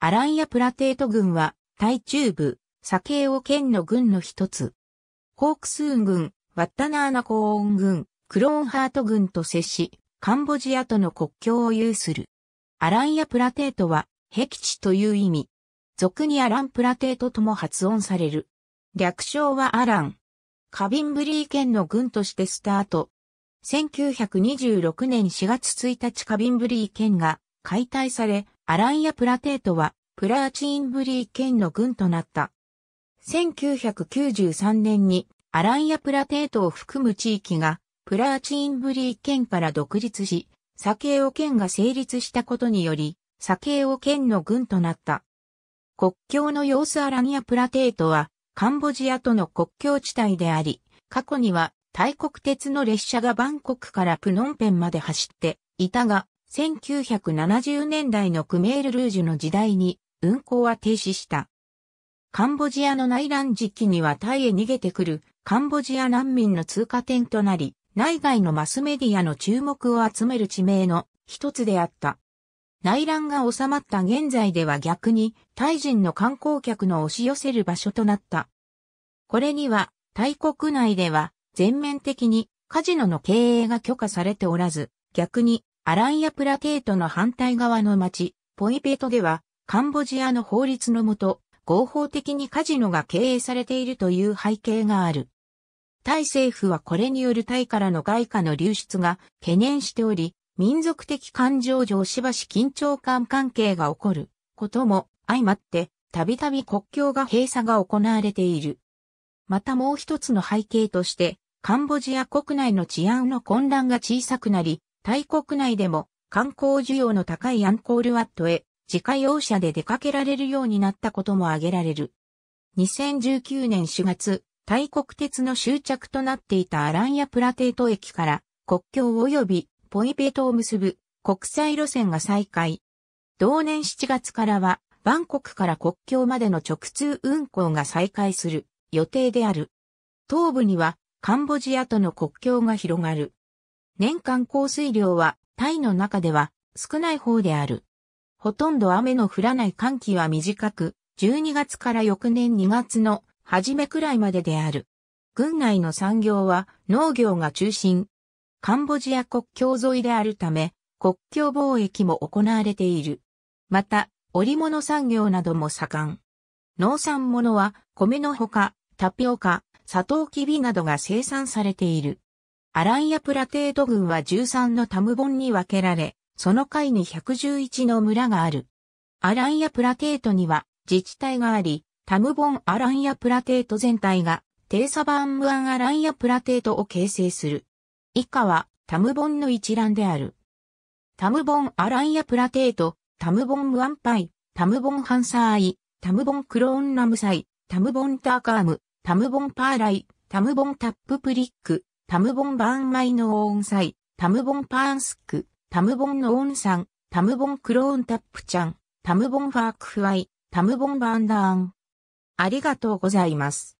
アランヤプラテート軍は、タイ中部、サケーオ県の軍の一つ。ホークスーン軍、ワッタナーナコーン軍、クローンハート軍と接し、カンボジアとの国境を有する。アランヤプラテートは、壁地という意味。俗にアランプラテートとも発音される。略称はアラン。カビンブリー県の軍としてスタート。1926年4月1日カビンブリー県が解体され、アランヤプラテートはプラーチインブリー県の軍となった。1993年にアランヤプラテートを含む地域がプラーチインブリー県から独立し、サケオ県が成立したことにより、サケオ県の軍となった。国境の様子アランヤプラテートは、カンボジアとの国境地帯であり、過去には、大国鉄の列車がバンコクからプノンペンまで走っていたが、1970年代のクメールルージュの時代に、運行は停止した。カンボジアの内乱時期にはタイへ逃げてくるカンボジア難民の通過点となり、内外のマスメディアの注目を集める地名の一つであった。内乱が収まった現在では逆に、タイ人の観光客の押し寄せる場所となった。これには、タイ国内では全面的にカジノの経営が許可されておらず、逆にアランヤプラテートの反対側の町、ポイペトではカンボジアの法律のもと、合法的にカジノが経営されているという背景がある。タイ政府はこれによるタイからの外貨の流出が懸念しており、民族的感情上しばし緊張感関係が起こることも相まって、たびたび国境が閉鎖が行われている。またもう一つの背景として、カンボジア国内の治安の混乱が小さくなり、タイ国内でも観光需要の高いアンコールワットへ自家用車で出かけられるようになったことも挙げられる。2019年4月、大国鉄の終着となっていたアランヤプラテート駅から国境及びポイペトを結ぶ国際路線が再開。同年7月からはバンコクから国境までの直通運行が再開する予定である。東部にはカンボジアとの国境が広がる。年間降水量はタイの中では少ない方である。ほとんど雨の降らない寒気は短く、12月から翌年2月の初めくらいまでである。軍内の産業は農業が中心。カンボジア国境沿いであるため、国境貿易も行われている。また、織物産業なども盛ん。農産物は米のほか、タピオカ、サトウキビなどが生産されている。アランヤプラテード軍は13のタムボンに分けられ、その階に111の村がある。アランヤプラテートには自治体があり、タムボンアランヤプラテート全体がテーサバンムアンアランヤプラテートを形成する。以下はタムボンの一覧である。タムボンアランヤプラテート、タムボンムアンパイ、タムボンハンサーイ、タムボンクローンラムサイ、タムボンターカーム、タムボンパーライ、タムボンタッププリック、タムボンバーンマイノーンサイ、タムボンパーンスック、タムボンノーンさん、タムボンクローンタップちゃん、タムボンファークフワイ、タムボンバンダーン。ありがとうございます。